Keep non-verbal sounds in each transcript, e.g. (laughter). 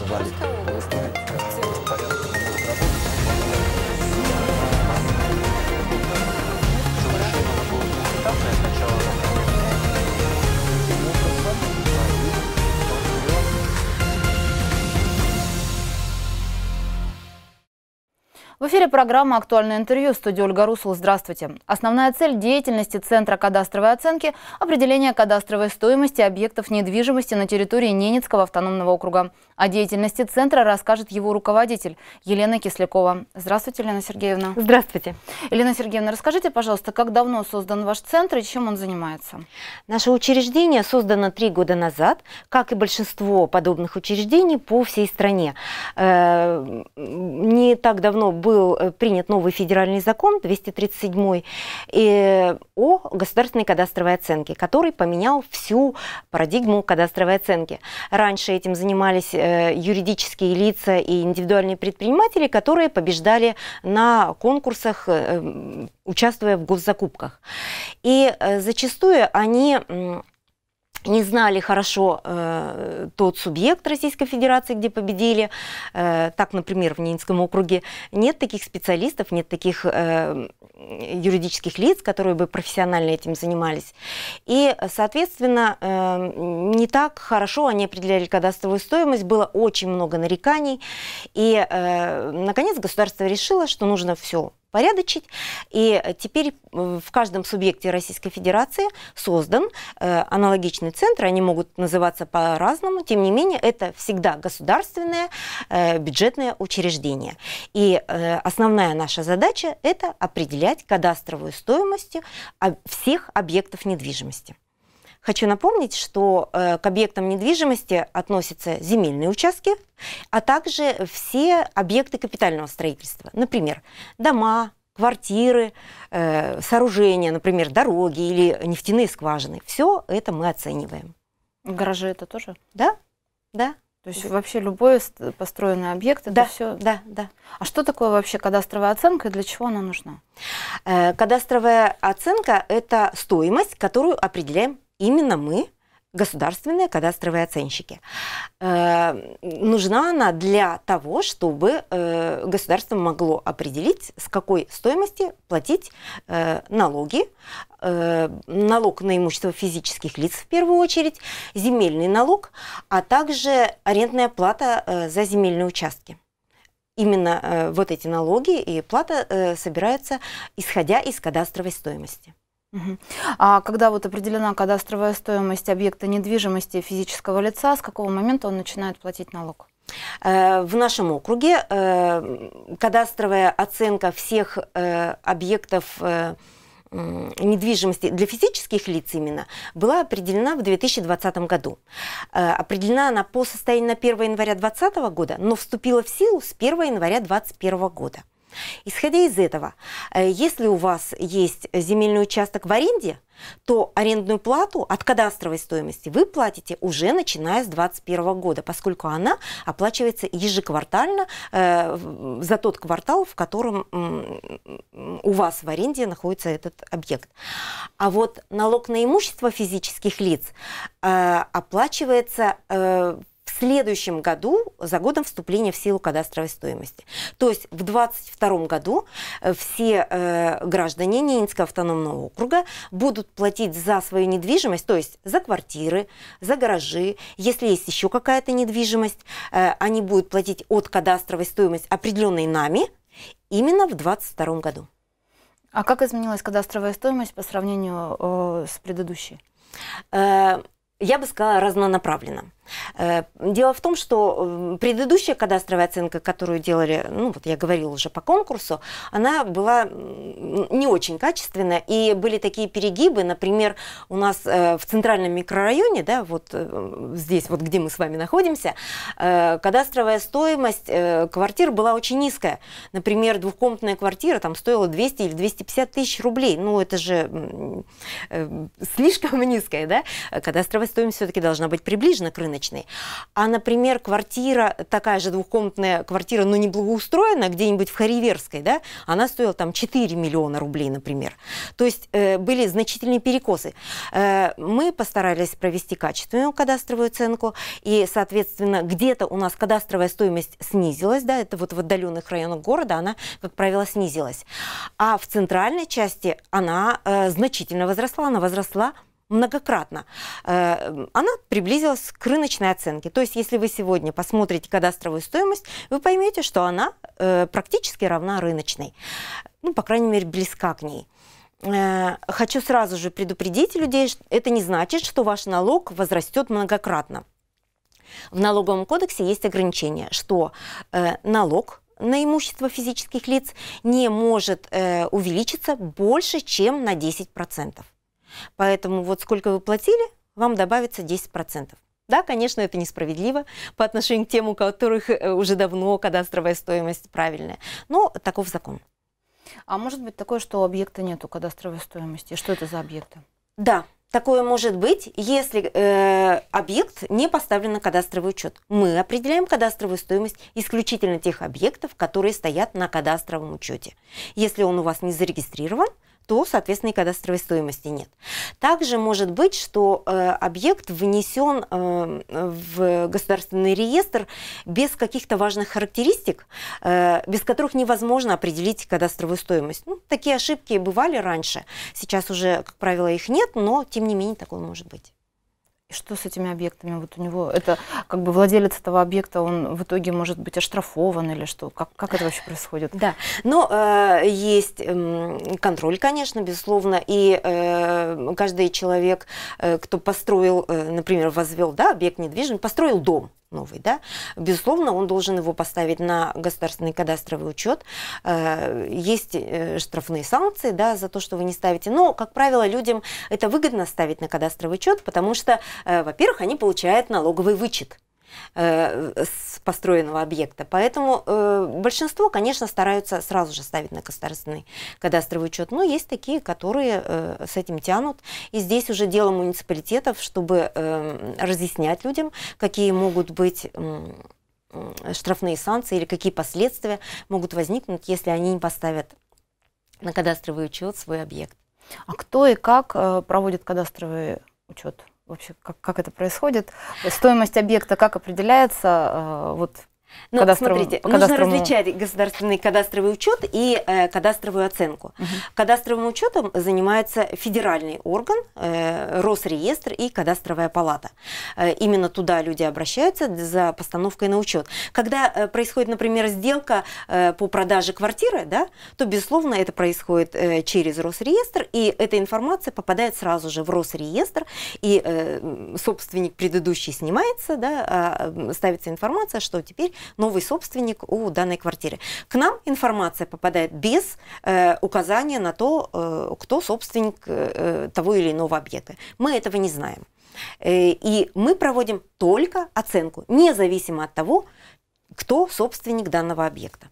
Рвали. эфире программа «Актуальное интервью» в студии Ольга Русул. Здравствуйте. Основная цель деятельности Центра кадастровой оценки – определение кадастровой стоимости объектов недвижимости на территории Ненецкого автономного округа. О деятельности Центра расскажет его руководитель Елена Кислякова. Здравствуйте, Елена Сергеевна. Здравствуйте. Елена Сергеевна, расскажите, пожалуйста, как давно создан ваш Центр и чем он занимается? Наше учреждение создано три года назад, как и большинство подобных учреждений по всей стране. Э, не так давно был был э, принят новый федеральный закон 237 э, о государственной кадастровой оценке, который поменял всю парадигму кадастровой оценки. Раньше этим занимались э, юридические лица и индивидуальные предприниматели, которые побеждали на конкурсах, участвуя в госзакупках. И зачастую они не знали хорошо э, тот субъект Российской Федерации, где победили. Э, так, например, в Ненецком округе нет таких специалистов, нет таких э, юридических лиц, которые бы профессионально этим занимались. И, соответственно, э, не так хорошо они определяли кадастровую стоимость, было очень много нареканий. И, э, наконец, государство решило, что нужно все порядочить. И э, теперь э, в каждом субъекте Российской Федерации создан э, аналогичный центр. Они могут называться по-разному. Тем не менее, это всегда государственное бюджетное учреждение. И основная наша задача – это определять кадастровую стоимость а, всех объектов недвижимости. Хочу напомнить, что э, к объектам недвижимости относятся земельные участки, а также все объекты капитального строительства. Например, дома, квартиры, э, сооружения, например, дороги или нефтяные скважины. Все это мы оцениваем. Гаражи это тоже? Да, да. То есть вообще любой построенный объект, да, все. Да, да. А что такое вообще кадастровая оценка и для чего она нужна? Э, кадастровая оценка – это стоимость, которую определяем именно мы, государственные кадастровые оценщики. Э, нужна она для того, чтобы э, государство могло определить, с какой стоимости платить э, налоги, э, налог на имущество физических лиц в первую очередь, земельный налог, а также арендная плата э, за земельные участки именно э, вот эти налоги и плата э, собираются исходя из кадастровой стоимости. А когда вот определена кадастровая стоимость объекта недвижимости физического лица, с какого момента он начинает платить налог? Э, в нашем округе э, кадастровая оценка всех э, объектов недвижимости для физических лиц именно была определена в 2020 году. Определена она по состоянию на 1 января 2020 года, но вступила в силу с 1 января 2021 года. Исходя из этого, э, если у вас есть земельный участок в аренде, то арендную плату от кадастровой стоимости вы платите уже начиная с 2021 года, поскольку она оплачивается ежеквартально э, за тот квартал, в котором у вас в аренде находится этот объект. А вот налог на имущество физических лиц э, оплачивается следующем году за годом вступления в силу кадастровой стоимости. То есть в 2022 году э, все э, граждане Ненецкого автономного округа будут платить за свою недвижимость, то есть за квартиры, за гаражи, если есть еще какая-то недвижимость, э, они будут платить от кадастровой стоимости, определенной нами, именно в 2022 году. А как изменилась кадастровая стоимость по сравнению э, с предыдущей? Э, я бы сказала разнонаправленно. Э, дело в том, что э, предыдущая кадастровая оценка, которую делали, ну вот я говорила уже по конкурсу, она была не очень качественная, и были такие перегибы, например, у нас э, в центральном микрорайоне, да, вот здесь, вот где мы с вами находимся, кадастровая стоимость квартир была очень низкая. Например, двухкомнатная квартира там стоила 200 или 250 тысяч рублей. Ну, это же слишком (laughs) низкая, да? Кадастровая стоимость все-таки должна быть приближена к рыночной изнаночный. А, например, квартира, такая же двухкомнатная квартира, но не благоустроена, где-нибудь в Хариверской, да, она стоила там 4 миллиона рублей, например. То есть э, были значительные перекосы. Э, мы постарались провести качественную кадастровую оценку, и, соответственно, где-то у нас кадастровая стоимость снизилась, да, это вот в отдаленных районах города она, как правило, снизилась. А в центральной части она э, значительно возросла, она возросла многократно, э, она приблизилась к рыночной оценке. То есть, если вы сегодня посмотрите кадастровую стоимость, вы поймете, что она э, практически равна рыночной. Ну, по крайней мере, близка к ней. Э, хочу сразу же предупредить людей, это не значит, что ваш налог возрастет многократно. В налоговом кодексе есть ограничение, что налог на имущество физических лиц не может увеличиться больше, чем на 10%. Поэтому вот сколько вы платили, вам добавится 10%. Да, конечно, это несправедливо по отношению к тем, у которых э, уже давно кадастровая стоимость правильная. Но таков закон. А может быть такое, что объекта нету кадастровой стоимости? Что это за объекты? Да, такое может быть, если э, объект не поставлен на кадастровый учет. Мы определяем кадастровую стоимость исключительно тех объектов, которые стоят на кадастровом учете. Если он у вас не зарегистрирован, то, соответственно, и кадастровой стоимости нет. Также может быть, что э, объект внесен э, в государственный реестр без каких-то важных характеристик, э, без которых невозможно определить кадастровую стоимость. Ну, такие ошибки бывали раньше, сейчас уже, как правило, их нет, но тем не менее такое может быть. И что с этими объектами? Вот у него это как бы владелец этого объекта, он в итоге может быть оштрафован или что? Как, как это вообще происходит? Да, но ну, э, есть э, контроль, конечно, безусловно, и э, каждый человек, э, кто построил, э, например, возвел да, объект недвижимости, построил дом, новый, да, безусловно, он должен его поставить на государственный кадастровый учет. Э, есть э, штрафные санкции, да, за то, что вы не ставите. Но, как правило, людям это выгодно ставить на кадастровый учет, потому что, э, во-первых, они получают налоговый вычет Э, с построенного объекта. Поэтому э, большинство, конечно, стараются сразу же ставить на государственный кадастровый учет. Но есть такие, которые э, с этим тянут. И здесь уже дело муниципалитетов, чтобы э, разъяснять людям, какие могут быть штрафные санкции или какие последствия могут возникнуть, если они не поставят на кадастровый учет свой объект. А кто и как э, проводит кадастровый учет? вообще, как, как это происходит? Стоимость объекта как определяется? Э, вот ну, кадастровым, смотрите, кадастровому... нужно различать государственный кадастровый учет и э, кадастровую оценку. Угу. Кадастровым учетом занимается федеральный орган, э, Росреестр и кадастровая палата. Э, именно туда люди обращаются за постановкой на учет. Когда э, происходит, например, сделка э, по продаже квартиры, да, то, безусловно, это происходит э, через Росреестр, и эта информация попадает сразу же в Росреестр, и э, собственник предыдущий снимается, да, э, ставится информация, что теперь новый собственник у данной квартиры. К нам информация попадает без э, указания на то, э, кто собственник э, э того или иного объекта. Мы этого не знаем. Э, и мы проводим только оценку, независимо от того, кто собственник данного объекта.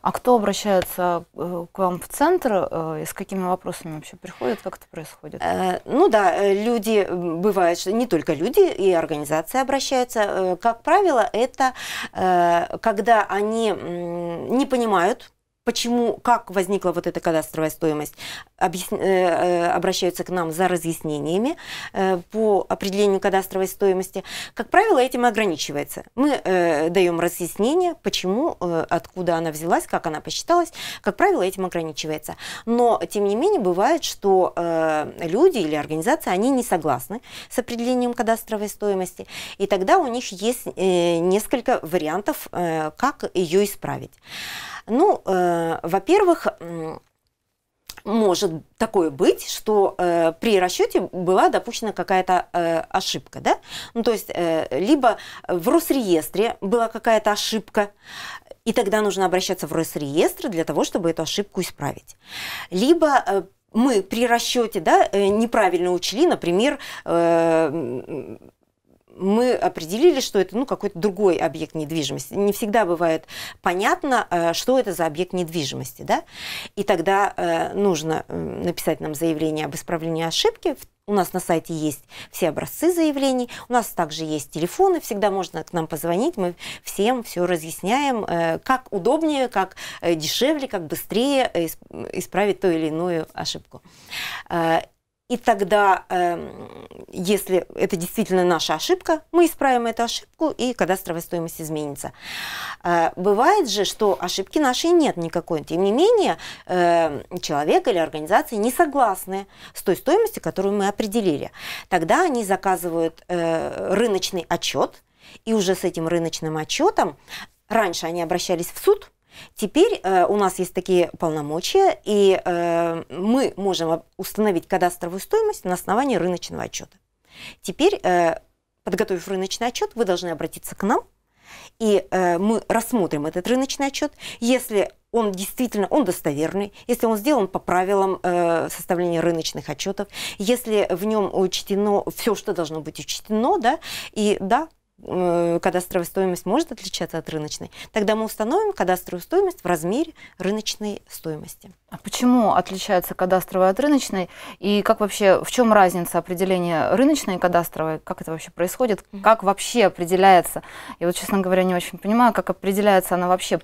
А кто обращается э, к вам в центр э, и с какими вопросами вообще приходят? Как это происходит? Э, ну да, люди, бывают, что не только люди и организации обращаются. Как правило, это когда они не понимают, почему, как возникла вот эта кадастровая стоимость, э, э, обращаются к нам за разъяснениями э, по определению кадастровой стоимости. Как правило, этим и ограничивается. Мы даем разъяснение, почему, откуда она взялась, как она посчиталась. Как правило, этим ограничивается. Но, тем не менее, бывает, что люди или организации, они не согласны с определением кадастровой стоимости. И тогда у них есть несколько вариантов, как ее исправить. Ну, э, во-первых, может такое быть, что э, при расчете была допущена какая-то э, ошибка, да? Ну, то есть, э, либо в Росреестре была какая-то ошибка, и тогда нужно обращаться в Росреестр для того, чтобы эту ошибку исправить. Либо э, мы при расчете да, э, неправильно учли, например, э, мы определили, что это ну, какой-то другой объект недвижимости. Не всегда бывает понятно, э, что это за объект недвижимости. Да? И тогда э, нужно э, написать нам заявление об исправлении ошибки. У нас на сайте есть все образцы заявлений, у нас также есть телефоны, всегда можно к нам позвонить, мы всем все разъясняем, как удобнее, как дешевле, как быстрее исправить ту или иную ошибку. И тогда, эм, если это действительно наша ошибка, мы исправим эту ошибку, и кадастровая стоимость изменится. Э, бывает же, что ошибки нашей нет никакой. Тем не менее, эм, человек или организация не согласны с той стоимостью, которую мы определили. Тогда они заказывают э, рыночный отчет, и уже с этим рыночным отчетом раньше они обращались в суд – Теперь э, у нас есть такие полномочия, и э, мы можем установить кадастровую стоимость на основании рыночного отчета. Теперь, э, подготовив рыночный отчет, вы должны обратиться к нам, и э, мы рассмотрим этот рыночный отчет. Если он действительно, он достоверный, если он сделан по правилам э, составления рыночных отчетов, если в нем учтено все, что должно быть учтено, да, и да, Э, кадастровая стоимость может отличаться от рыночной, тогда мы установим кадастровую стоимость в размере рыночной стоимости. А почему отличается кадастровая от рыночной? И как вообще, в чем разница определения рыночной и кадастровой? Как это вообще происходит? Как вообще определяется? Я вот, честно говоря, не очень понимаю, как определяется она вообще.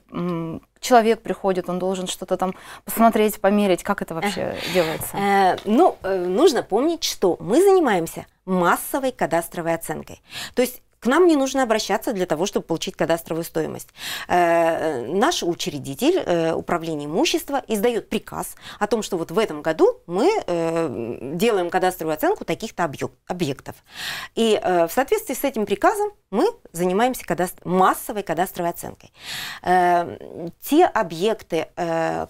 Человек приходит, он должен что-то там посмотреть, померить. Как это вообще делается? Э, ну, э, нужно помнить, что мы занимаемся массовой кадастровой оценкой. То есть к нам не нужно обращаться для того, чтобы получить кадастровую стоимость. Э, наш учредитель, э, Управления имущества, издает приказ о том, что вот в этом году мы э, делаем кадастровую оценку таких-то объек объектов. И в соответствии с этим приказом мы занимаемся кадаст массовой кадастровой оценкой. те объекты,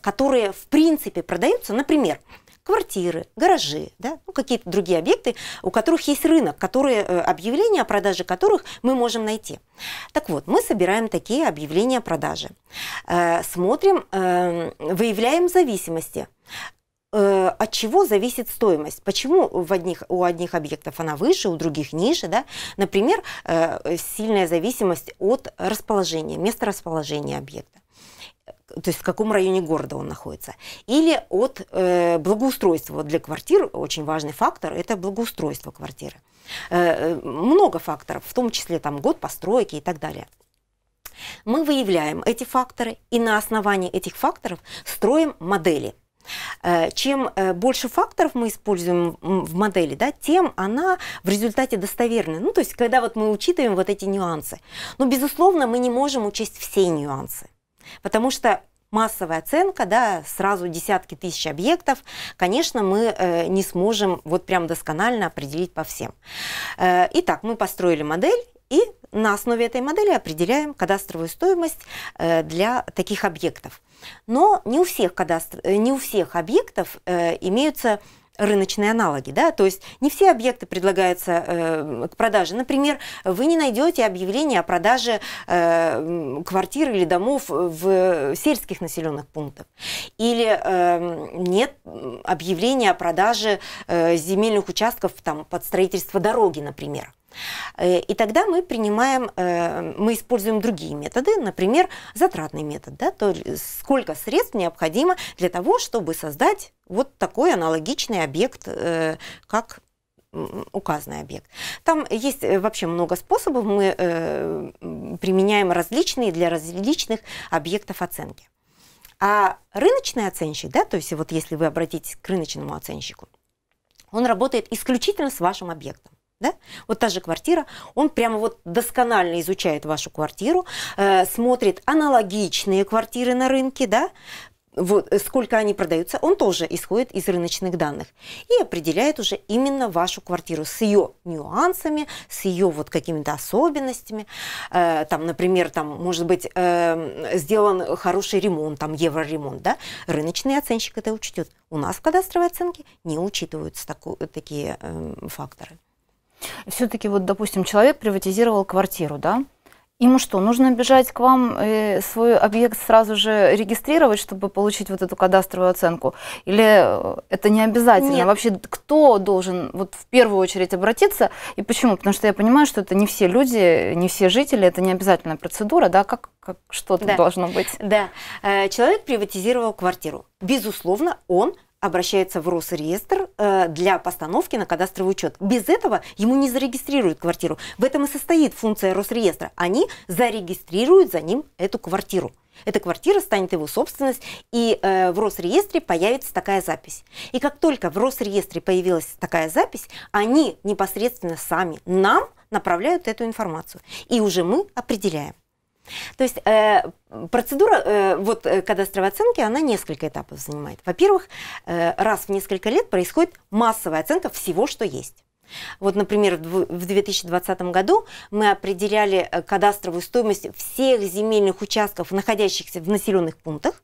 которые в принципе продаются, например, квартиры, гаражи, да, ну, какие-то другие объекты, у которых есть рынок, которые, э, объявления о продаже которых мы можем найти. Так вот, мы собираем такие объявления о продаже, э, смотрим, э, выявляем зависимости, от чего зависит стоимость? Почему в одних, у одних объектов она выше, у других ниже? Да? Например, сильная зависимость от расположения, места расположения объекта то есть в каком районе города он находится. Или от э, благоустройства. Для квартир очень важный фактор – это благоустройство квартиры. Э, э, много факторов, в том числе там, год постройки и так далее. Мы выявляем эти факторы и на основании этих факторов строим модели. Э, чем э, больше факторов мы используем в модели, да, тем она в результате достоверна. Ну, то есть, когда вот мы учитываем вот эти нюансы. Но, ну, безусловно, мы не можем учесть все нюансы. Потому что массовая оценка, да, сразу десятки тысяч объектов, конечно, мы э, не сможем вот прям досконально определить по всем. Э, итак, мы построили модель и на основе этой модели определяем кадастровую стоимость э, для таких объектов. Но не у всех, кадастр... Э, не у всех объектов э, имеются рыночные аналоги, да, то есть не все объекты предлагаются э, к продаже. Например, вы не найдете объявление о продаже э, квартир или домов в сельских населенных пунктах, или э, нет объявления о продаже э, земельных участков там под строительство дороги, например. Э, и тогда мы принимаем, э, мы используем другие методы, например, затратный метод, да, то сколько средств необходимо для того, чтобы создать вот такой аналогичный объект, э, как указанный объект. Там есть вообще много способов, мы применяем различные для различных объектов оценки. А рыночный оценщик, да, то есть вот если вы обратитесь к рыночному оценщику, он работает исключительно с вашим объектом. Да? Вот та же квартира, он прямо вот досконально изучает вашу квартиру, э, смотрит аналогичные квартиры на рынке, да, вот, э, сколько они продаются, он тоже исходит из рыночных данных и определяет уже именно вашу квартиру с ее нюансами, с ее вот какими-то особенностями. Э, там, например, там может быть э, сделан хороший ремонт, там евроремонт, да? Рыночный оценщик это учтет. У нас в кадастровой оценке не учитываются таку, такие э, факторы. Все-таки вот, допустим, человек приватизировал квартиру, да? Ему что, нужно бежать к вам и э, свой объект сразу же регистрировать, чтобы получить вот эту кадастровую оценку? Или э, это не обязательно? Нет. Вообще, кто должен вот в первую очередь обратиться и почему? Потому что я понимаю, что это не все люди, не все жители, это не обязательная процедура, да? Как, как что-то да. должно быть? Да. Э, человек приватизировал квартиру. Безусловно, он обращается в Росреестр э, для постановки на кадастровый учет. Без этого ему не зарегистрируют квартиру. В этом и состоит функция Росреестра. Они зарегистрируют за ним эту квартиру. Эта квартира станет его собственность, и э, в Росреестре появится такая запись. И как только в Росреестре появилась такая запись, они непосредственно сами нам направляют эту информацию. И уже мы определяем, то есть э, процедура э, вот э, кадастровой оценки, она несколько этапов занимает. Во-первых, э, раз в несколько лет происходит массовая оценка всего, что есть. Вот, например, в 2020 году мы определяли э, кадастровую стоимость всех земельных участков, находящихся в населенных пунктах,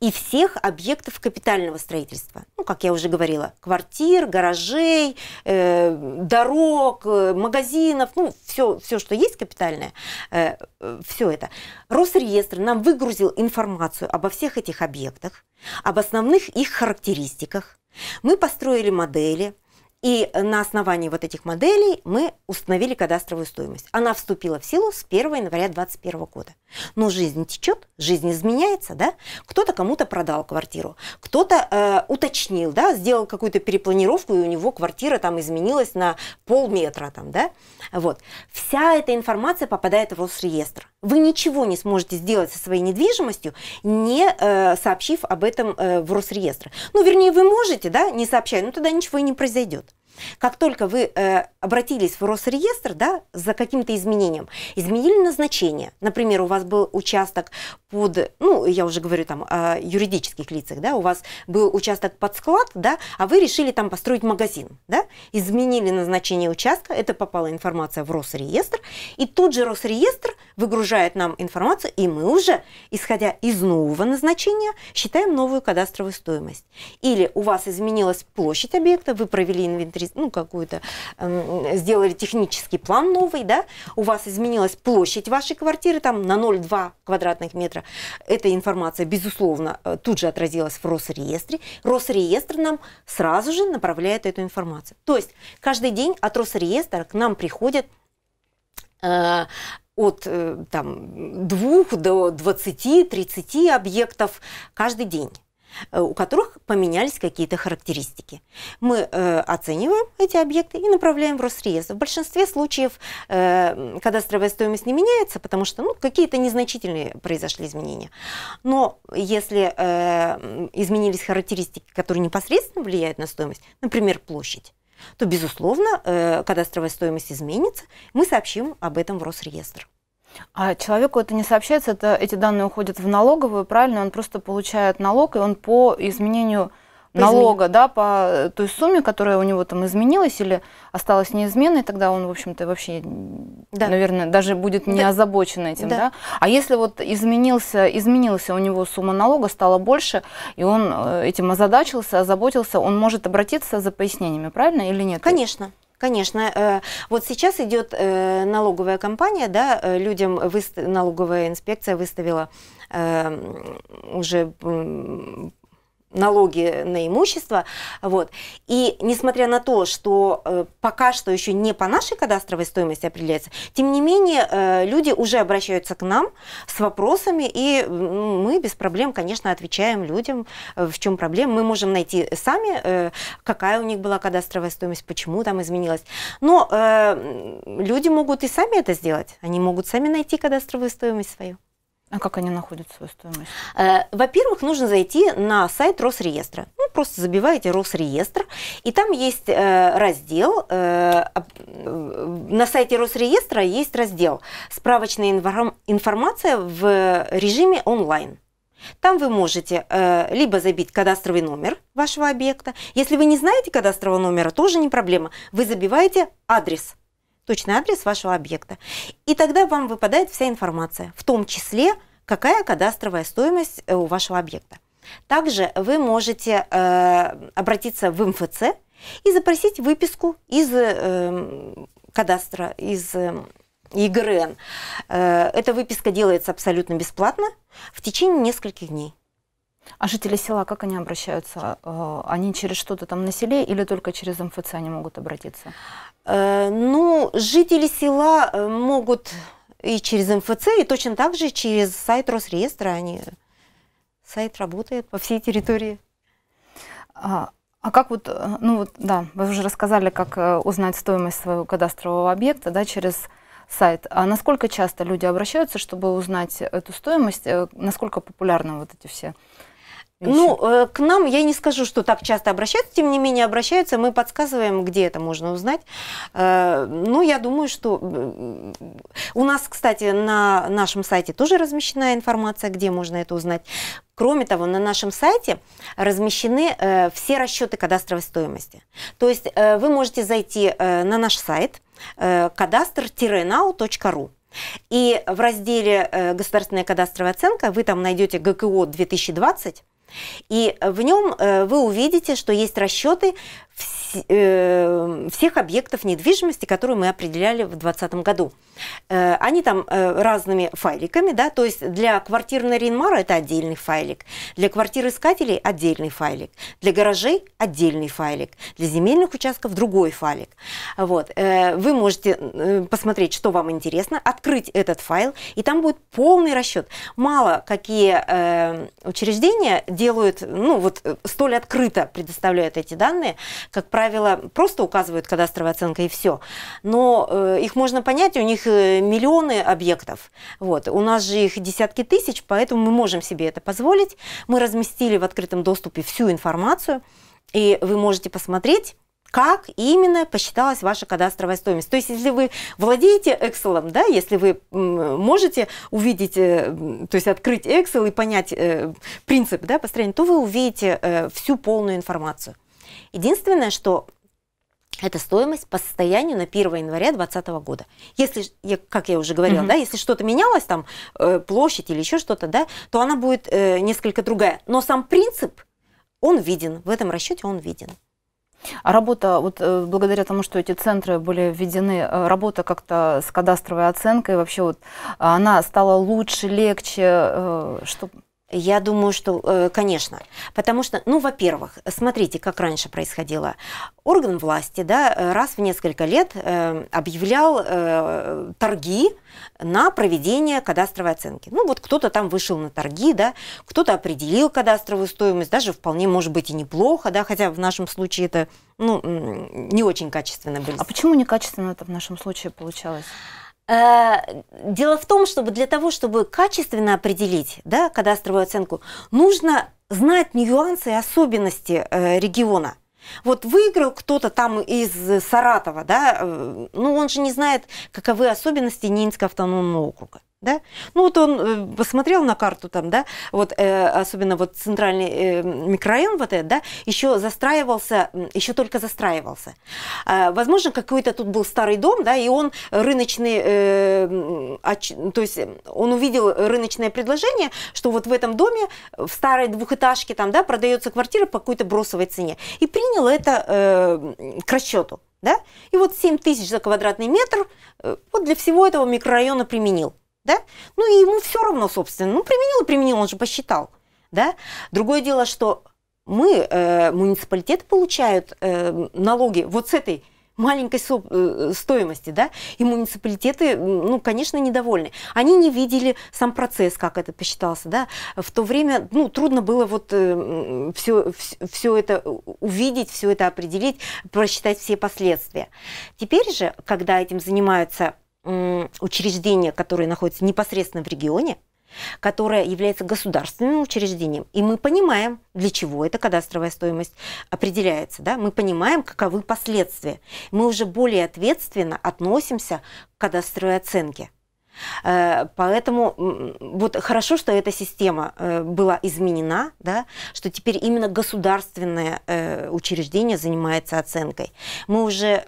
и всех объектов капитального строительства. Ну, как я уже говорила, квартир, гаражей, э, дорог, э, магазинов, ну, все, все, что есть капитальное, э, э все это. Росреестр нам выгрузил информацию обо всех этих объектах, об основных их характеристиках. Мы построили модели, и на основании вот этих моделей мы установили кадастровую стоимость. Она вступила в силу с 1 января 2021 года. Но жизнь течет, жизнь изменяется, да? Кто-то кому-то продал квартиру, кто-то э, уточнил, да, сделал какую-то перепланировку, и у него квартира там изменилась на полметра, там, да? Вот. Вся эта информация попадает в Росреестр. Вы ничего не сможете сделать со своей недвижимостью, не э, сообщив об этом э, в Росреестр. Ну, вернее, вы можете, да, не сообщая, но тогда ничего и не произойдет. Как только вы э, обратились в Росреестр да, за каким-то изменением, изменили назначение, например, у вас был участок под, ну, я уже говорю там о юридических лицах, да, у вас был участок под склад, да, а вы решили там построить магазин, да, изменили назначение участка, это попала информация в Росреестр, и тут же Росреестр выгружает нам информацию, и мы уже, исходя из нового назначения, считаем новую кадастровую стоимость. Или у вас изменилась площадь объекта, вы провели инвентарь, ну, какую-то, э, сделали технический план новый, да, у вас изменилась площадь вашей квартиры там на 0,2 квадратных метра. Эта информация, безусловно, э, тут же отразилась в Росреестре. Росреестр нам сразу же направляет эту информацию. То есть каждый день от Росреестра к нам приходят э, от э, там, 2 до 20-30 объектов каждый день э, у которых поменялись какие-то характеристики. Мы э, оцениваем эти объекты и направляем в Росреестр. В большинстве случаев э, кадастровая стоимость не меняется, потому что ну, какие-то незначительные произошли изменения. Но если э, изменились характеристики, которые непосредственно влияют на стоимость, например, площадь, то, безусловно, э, кадастровая стоимость изменится. Мы сообщим об этом в Росреестр. А человеку это не сообщается, это, эти данные уходят в налоговую, правильно? Он просто получает налог, и он по изменению по налога, измен... да, по э, той сумме, которая у него там изменилась или осталась неизменной, тогда он, в общем-то, вообще да. наверное, даже будет не да. озабочен этим, да. да? А если вот изменился, изменился у него сумма налога, стала больше, и он э, этим озадачился, озаботился, он может обратиться за пояснениями, правильно или нет? Конечно. Конечно, э, вот сейчас идет э, налоговая компания, да, людям выстав налоговая инспекция выставила уже налоги на имущество. Вот. И несмотря на то, что э, пока что еще не по нашей кадастровой стоимости определяется, тем не менее э, люди уже обращаются к нам с вопросами, и мы без проблем, конечно, отвечаем людям, э, в чем проблема. Мы можем найти сами, какая у них была кадастровая стоимость, почему там изменилась. Но люди могут и сами это сделать, они могут сами найти кадастровую стоимость свою. А как они находят свою стоимость? Э, во-первых, нужно зайти на сайт Росреестра. Ну, просто забиваете Росреестр, и там есть э, раздел, э, на сайте Росреестра есть раздел «Справочная информация в режиме онлайн». Там вы можете э, либо забить кадастровый номер вашего объекта. Если вы не знаете кадастрового номера, тоже не проблема. Вы забиваете адрес точный адрес вашего объекта. И тогда вам выпадает вся информация, в том числе, какая кадастровая стоимость э, у вашего объекта. Также вы можете э, обратиться в МФЦ и запросить выписку из э, кадастра, из э, ЕГРН. Э, эта выписка делается абсолютно бесплатно в течение нескольких дней. А жители села, как они обращаются? Э, они через что-то там на селе или только через МФЦ они могут обратиться? Э, ну, жители села э, могут и через МФЦ, и точно так же через сайт Росреестра. Они... Сайт работает по всей территории. А, а как вот, э, ну вот, да, вы уже рассказали, как узнать стоимость своего кадастрового объекта, да, через сайт. А насколько часто люди обращаются, чтобы узнать эту стоимость? Насколько популярны вот эти все ну, э, к нам я не скажу, что так часто обращаются, тем не менее обращаются, мы подсказываем, где это можно узнать. Э, ну, я думаю, что э, у нас, кстати, на нашем сайте тоже размещена информация, где можно это узнать. Кроме того, на нашем сайте размещены э, все расчеты кадастровой стоимости. То есть э, вы можете зайти э, на наш сайт э, кадастр-нау.ру. И в разделе э, «Государственная кадастровая оценка» вы там найдете ГКО 2020, и э, в нем э, вы увидите, что есть расчеты всех Э, всех объектов недвижимости, которые мы определяли в 2020 году. Э, они там э, разными файликами, да, то есть для квартир на Ринмара это отдельный файлик, для квартир искателей отдельный файлик, для гаражей отдельный файлик, для земельных участков другой файлик. Вот. Вы можете посмотреть, что вам интересно, открыть этот файл, и там будет полный расчет. Мало какие учреждения делают, ну вот столь открыто предоставляют эти данные, как правило, просто указывают кадастровая оценка и все. Но э, их можно понять, у них э, миллионы объектов. Вот. У нас же их десятки тысяч, поэтому мы можем себе это позволить. Мы разместили в открытом доступе всю информацию, и вы можете посмотреть, как именно посчиталась ваша кадастровая стоимость. То есть, если вы владеете Excel, да, если вы можете увидеть, э, то есть открыть Excel и понять э, принцип да, построения, то вы увидите всю полную информацию. Единственное, что это стоимость по состоянию на 1 января 2020 года. Если, как я уже говорила, mm да, если что-то менялось, там э, площадь или еще что-то, да, то она будет э, несколько другая. Но сам принцип, он виден, в этом расчете он виден. А работа, вот э, благодаря тому, что эти центры были введены, э, работа как-то с кадастровой оценкой вообще вот она стала лучше, легче, чтобы я думаю, что, э, конечно, потому что, ну, во-первых, смотрите, как раньше происходило. Орган власти, да, раз в несколько лет э, объявлял э, торги на проведение кадастровой оценки. Ну, вот кто-то там вышел на торги, да, кто-то определил кадастровую стоимость, даже вполне, может быть, и неплохо, да, хотя в нашем случае это, ну, не очень качественно было. А почему некачественно это в нашем случае получалось? Э, дело в том, чтобы для того, чтобы качественно определить да, кадастровую оценку, нужно знать нюансы и особенности э, региона. Вот выиграл кто-то там из Саратова, да, э, ну он же не знает, каковы особенности Нинского автономного округа да? Ну вот он э, посмотрел на карту там, да, вот э, особенно вот центральный э, микрорайон вот этот, да, еще застраивался, еще только застраивался. Э, возможно, какой-то тут был старый дом, да, и он рыночный, э, оч, то есть э, он увидел рыночное предложение, что вот в этом доме в старой двухэтажке там, да, продается квартира по какой-то бросовой цене, и принял это э, к расчету. Да? И вот 7 тысяч за квадратный метр э, вот для всего этого микрорайона применил да? Ну и ему все равно, собственно, ну применил и применил, он же посчитал, да? Другое дело, что мы, э, муниципалитеты получают э, налоги вот с этой маленькой э, стоимости, да, и муниципалитеты, ну, конечно, недовольны. Они не видели сам процесс, как это посчитался, да. В то время, ну, трудно было вот э, все, все это увидеть, все это определить, просчитать все последствия. Теперь же, когда этим занимаются учреждение, которое находится непосредственно в регионе, которое является государственным учреждением. И мы понимаем, для чего эта кадастровая стоимость определяется. Да? Мы понимаем, каковы последствия. Мы уже более ответственно относимся к кадастровой оценке. Э, поэтому вот хорошо, что эта система э, была изменена, да, что теперь именно государственное э, учреждение занимается оценкой. Мы уже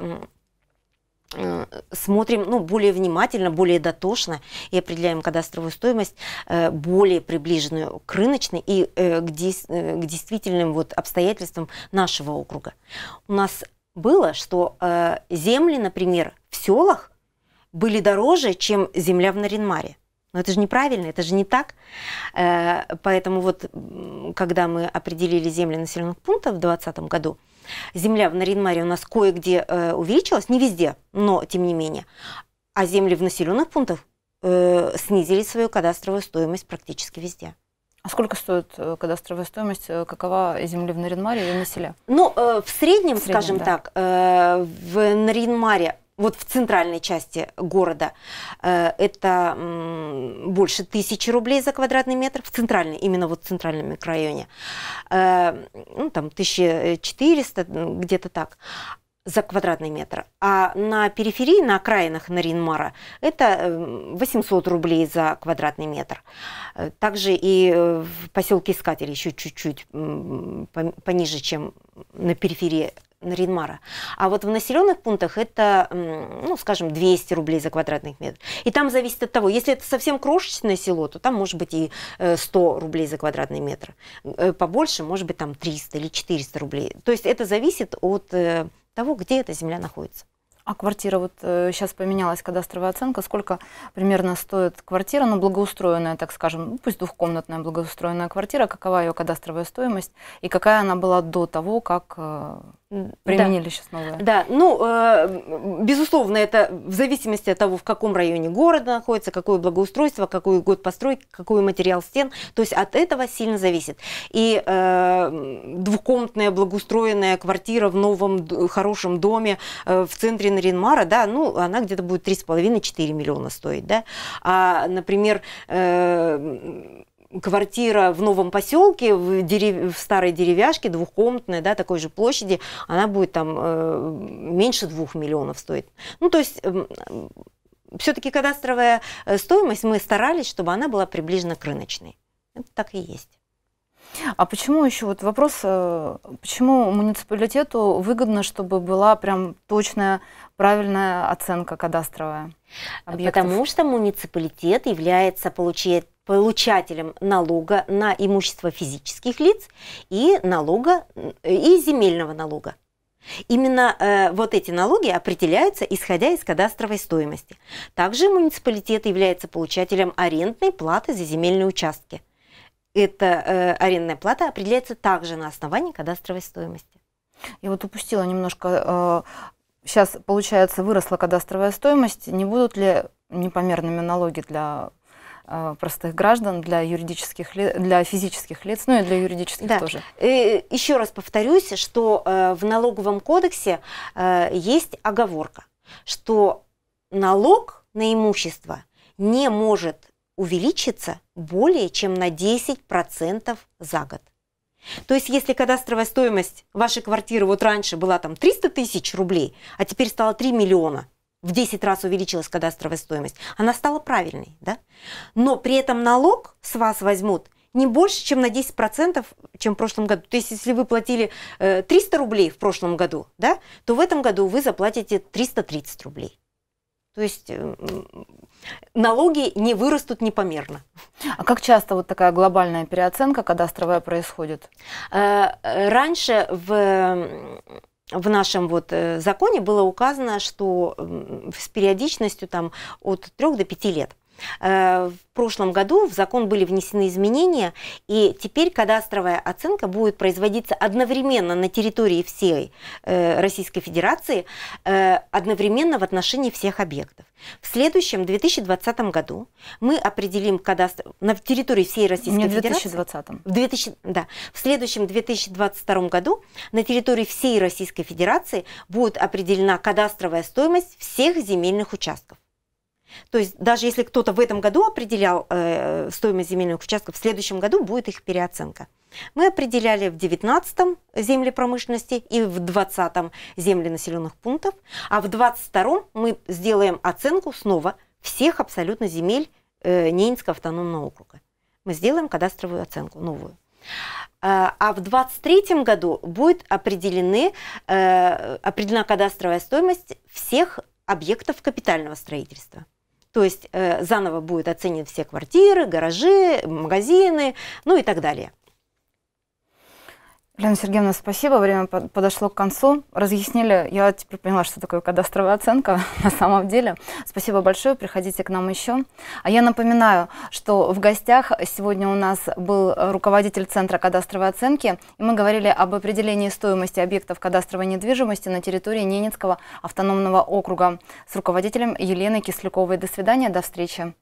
Э, смотрим ну, более внимательно, более дотошно и определяем кадастровую стоимость э, более приближенную к рыночной и э, к, дес, к действительным вот обстоятельствам нашего округа. У нас было, что земли, например, в селах были дороже, чем земля в Наринмаре. Но это же неправильно, это же не так. Поэтому вот, когда мы определили земли населенных пунктов в 2020 году, Земля в Наринмаре у нас кое-где э, увеличилась, не везде, но тем не менее. А земли в населенных пунктах э, снизили свою кадастровую стоимость практически везде. А сколько стоит э, кадастровая стоимость, э, какова земли в Наринмаре и на селе? Ну, э, в, среднем, в среднем, скажем да. так, э, в Наринмаре вот в центральной части города э, это больше тысячи рублей за квадратный метр, в центральной, именно вот в центральном микрорайоне, э, ну там 1400, где-то так за квадратный метр, а на периферии, на окраинах Наринмара это 800 рублей за квадратный метр. Э, также и в поселке Искатель еще чуть-чуть пониже, чем на периферии Наринмара. А вот в населенных пунктах это, ну, скажем, 200 рублей за квадратный метр. И там зависит от того, если это совсем крошечное село, то там может быть и 100 э, рублей за квадратный метр. Э, побольше, может быть, там 300 или 400 рублей. То есть это зависит от э, того, где эта земля находится. А квартира, вот сейчас поменялась кадастровая оценка, сколько примерно стоит квартира, ну, благоустроенная, так скажем, ну, пусть двухкомнатная благоустроенная квартира, какова ее кадастровая стоимость и какая она была до того, как Применили да. сейчас новое. Да, ну, э, безусловно, это в зависимости от того, в каком районе города находится, какое благоустройство, какой год постройки, какой материал стен. То есть от этого сильно зависит. И э, двухкомнатная благоустроенная квартира в новом хорошем доме э, в центре Наринмара, да, ну, она где-то будет 3,5-4 миллиона стоить, да. А, например, э, квартира в новом поселке, в, дерев... в старой деревяшке, двухкомнатная, да, такой же площади, она будет там э, меньше двух миллионов стоить. Ну, то есть эм, э, все-таки кадастровая стоимость, мы старались, чтобы она была приближена к рыночной. Это так и есть. А почему еще вот вопрос, э, почему муниципалитету выгодно, чтобы была прям точная, правильная оценка кадастровая? Объектов? Потому что муниципалитет является получает получателем налога на имущество физических лиц и налога и земельного налога. Именно э, вот эти налоги определяются исходя из кадастровой стоимости. Также муниципалитет является получателем арендной платы за земельные участки эта э, арендная плата определяется также на основании кадастровой стоимости. Я вот упустила немножко. Э, сейчас, получается, выросла кадастровая стоимость. Не будут ли непомерными налоги для э, простых граждан, для юридических для физических лиц, ну и для юридических да. тоже. И э, еще раз повторюсь, что э, в налоговом кодексе есть оговорка, что налог на имущество не может увеличится более чем на 10% за год. То есть, если кадастровая стоимость вашей квартиры вот раньше была там 300 тысяч рублей, а теперь стала 3 миллиона, в 10 раз увеличилась кадастровая стоимость, она стала правильной, да? Но при этом налог с вас возьмут не больше, чем на 10%, чем в прошлом году. То есть, если вы платили 300 э, рублей в прошлом году, да, то в этом году вы заплатите 330 рублей. То есть эм, налоги не вырастут непомерно. А как часто вот такая глобальная переоценка кадастровая происходит? Э, раньше в в нашем вот э, законе было указано, что с периодичностью там от 3 до 5 лет. Э, в прошлом году в закон были внесены изменения, и теперь кадастровая оценка будет производиться одновременно на территории всей э, Российской Федерации, э, одновременно в отношении всех объектов. В следующем 2020 году мы определим кадастр на территории всей Российской Не Федерации. 2020. В 2020? да. В следующем 2022 году на территории всей Российской Федерации будет определена кадастровая стоимость всех земельных участков. То есть даже если кто-то в этом году определял э, стоимость земельных участков, в следующем году будет их переоценка. Мы определяли в 19-м земли промышленности и в 20-м земли населенных пунктов, а в 22-м мы сделаем оценку снова всех абсолютно земель э, Ненецкого автономного округа. Мы сделаем кадастровую оценку новую. Э, а в 2023 году будет определены, э, определена кадастровая стоимость всех объектов капитального строительства. То есть э, заново будет оценен все квартиры, гаражи, магазины, ну и так далее. Лена Сергеевна, спасибо. Время подошло к концу. Разъяснили. Я теперь поняла, что такое кадастровая оценка (laughs) на самом деле. Спасибо большое. Приходите к нам еще. А я напоминаю, что в гостях сегодня у нас был руководитель Центра кадастровой оценки. И мы говорили об определении стоимости объектов кадастровой недвижимости на территории Ненецкого автономного округа с руководителем Еленой Кисляковой. До свидания. До встречи.